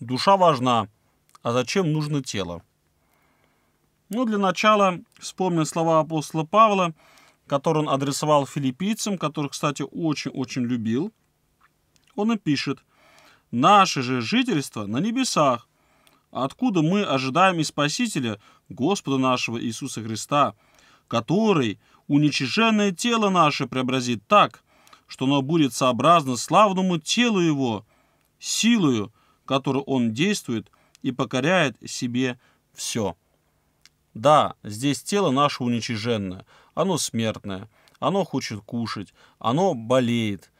Душа важна, а зачем нужно тело? Ну для начала вспомним слова апостола Павла, которые он адресовал филиппийцам, которых, кстати, очень-очень любил. Он и пишет, «Наше же жительство на небесах, откуда мы ожидаем и Спасителя, Господа нашего Иисуса Христа, который уничиженное тело наше преобразит так, что оно будет сообразно славному телу Его, силою, которой он действует и покоряет себе все. Да, здесь тело наше уничиженное, оно смертное, оно хочет кушать, оно болеет,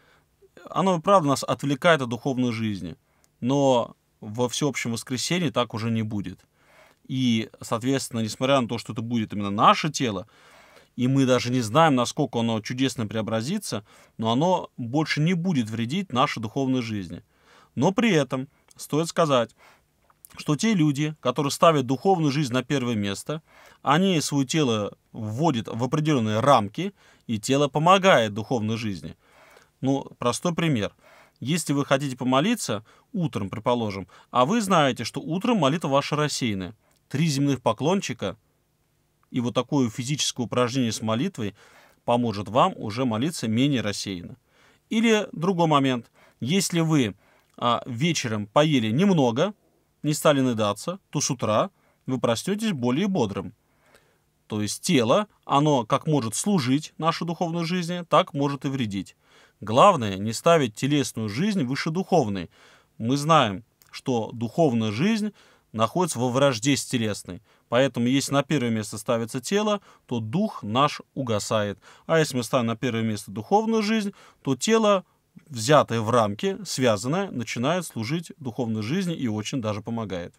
оно и правда нас отвлекает от духовной жизни, но во всеобщем воскресении так уже не будет. И, соответственно, несмотря на то, что это будет именно наше тело, и мы даже не знаем, насколько оно чудесно преобразится, но оно больше не будет вредить нашей духовной жизни. Но при этом стоит сказать, что те люди, которые ставят духовную жизнь на первое место, они свое тело вводят в определенные рамки, и тело помогает духовной жизни. Ну, простой пример. Если вы хотите помолиться, утром, предположим, а вы знаете, что утром молитва ваша рассеяна, три земных поклончика и вот такое физическое упражнение с молитвой поможет вам уже молиться менее рассеянно. Или другой момент. Если вы а, вечером поели немного, не стали надаться, то с утра вы проснетесь более бодрым. То есть тело, оно как может служить нашей духовной жизни, так может и вредить. Главное не ставить телесную жизнь выше духовной. Мы знаем, что духовная жизнь находится во вражде с телесной. Поэтому, если на первое место ставится тело, то дух наш угасает. А если мы ставим на первое место духовную жизнь, то тело взятое в рамки, связанное, начинает служить духовной жизни и очень даже помогает.